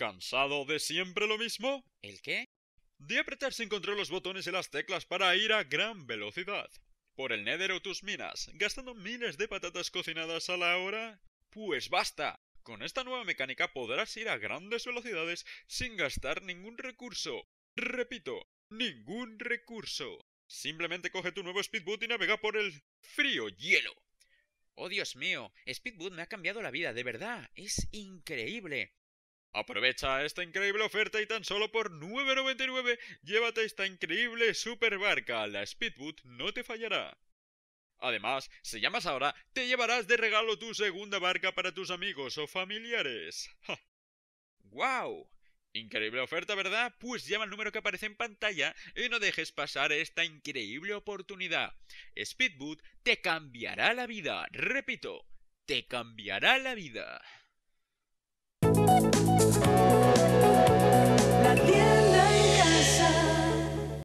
¿Cansado de siempre lo mismo? ¿El qué? De apretar sin control los botones y las teclas para ir a gran velocidad. Por el Nether o tus minas, gastando miles de patatas cocinadas a la hora. Pues basta. Con esta nueva mecánica podrás ir a grandes velocidades sin gastar ningún recurso. Repito, ningún recurso. Simplemente coge tu nuevo speedboot y navega por el frío hielo. Oh Dios mío, Speedboot me ha cambiado la vida, de verdad, es increíble. Aprovecha esta increíble oferta y tan solo por 9.99 llévate esta increíble super superbarca. La Speedboot no te fallará. Además, si llamas ahora, te llevarás de regalo tu segunda barca para tus amigos o familiares. ¡Wow! Increíble oferta, ¿verdad? Pues llama al número que aparece en pantalla y no dejes pasar esta increíble oportunidad. Speedboot te cambiará la vida, repito, te cambiará la vida.